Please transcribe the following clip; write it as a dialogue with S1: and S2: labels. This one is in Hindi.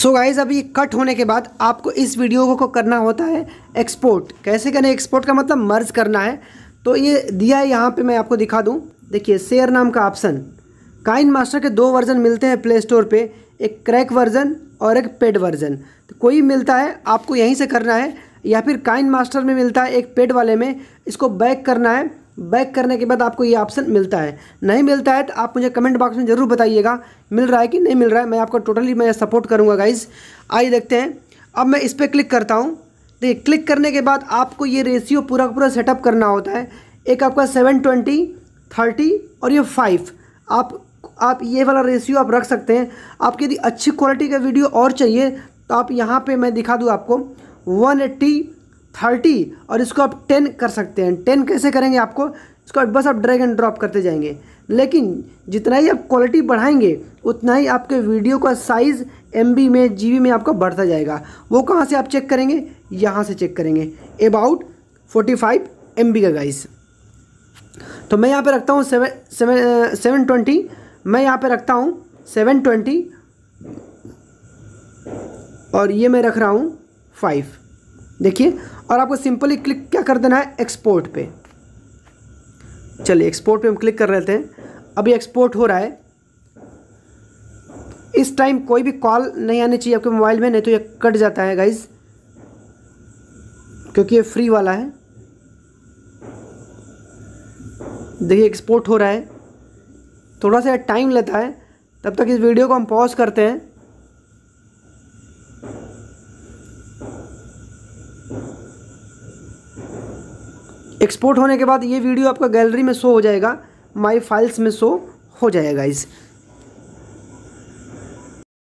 S1: सो so गाइज अब ये कट होने के बाद आपको इस वीडियो को करना होता है एक्सपोर्ट कैसे करें एक्सपोर्ट का मतलब मर्ज करना है तो ये दिया है यहाँ पे मैं आपको दिखा दूँ देखिए शेयर नाम का ऑप्शन काइन मास्टर के दो वर्जन मिलते हैं प्ले स्टोर पर एक क्रैक वर्जन और एक पेड वर्जन तो कोई मिलता है आपको यहीं से करना है या फिर काइन मास्टर में मिलता है एक पेड वाले में इसको बैक करना है बैक करने के बाद आपको ये ऑप्शन मिलता है नहीं मिलता है तो आप मुझे कमेंट बॉक्स में ज़रूर बताइएगा मिल रहा है कि नहीं मिल रहा है मैं आपको टोटली मैं सपोर्ट करूँगा गाइज आइए देखते हैं अब मैं इस पर क्लिक करता हूँ देखिए क्लिक करने के बाद आपको ये रेशियो पूरा पूरा सेटअप करना होता है एक आपका सेवन ट्वेंटी थर्टी और ये फाइव आप आप ये वाला रेशियो आप रख सकते हैं आपके यदि अच्छी क्वालिटी का वीडियो और चाहिए तो आप यहाँ पे मैं दिखा दूँ आपको वन एट्टी थर्टी और इसको आप टेन कर सकते हैं टेन कैसे करेंगे आपको इसको बस आप ड्रैग एंड ड्रॉप करते जाएंगे लेकिन जितना ही आप क्वालिटी बढ़ाएंगे उतना ही आपके वीडियो का साइज़ एम में जी में आपका बढ़ता जाएगा वो कहाँ से आप चेक करेंगे यहाँ से चेक करेंगे अबाउट फोर्टी फाइव एम का गाइस तो मैं यहाँ पे रखता हूँ सेवन सेवन सेवन ट्वेंटी मैं यहाँ पे रखता हूँ सेवन ट्वेंटी और ये मैं रख रहा हूँ फाइव देखिए और आपको सिंपली क्लिक क्या कर देना है एक्सपोर्ट पे चलिए एक्सपोर्ट पे हम क्लिक कर रहे थे अभी एक्सपोर्ट हो रहा है इस टाइम कोई भी कॉल नहीं आनी चाहिए आपके मोबाइल में नहीं तो ये कट जाता है गाइज क्योंकि ये फ्री वाला है देखिए एक्सपोर्ट हो रहा है थोड़ा सा टाइम लेता है तब तक इस वीडियो को हम पॉज करते हैं एक्सपोर्ट होने के बाद ये वीडियो आपका गैलरी में शो हो जाएगा माई फाइल्स में शो हो जाएगा इस